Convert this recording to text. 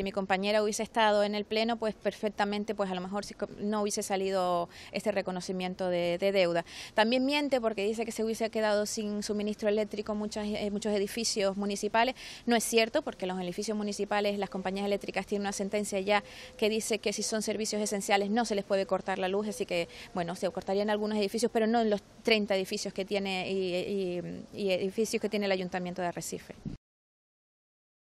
Si mi compañera hubiese estado en el pleno, pues perfectamente, pues a lo mejor no hubiese salido este reconocimiento de, deuda. También miente porque dice que se hubiese quedado sin suministro eléctrico muchos edificios municipales. No es cierto porque los edificios municipales, las compañías eléctricas tienen una sentencia ya que dice que si son servicios esenciales no se les puede cortar la luz, así que bueno, se cortarían algunos edificios, pero no en los 30 edificios que tiene y edificios que tiene el ayuntamiento de Arrecife.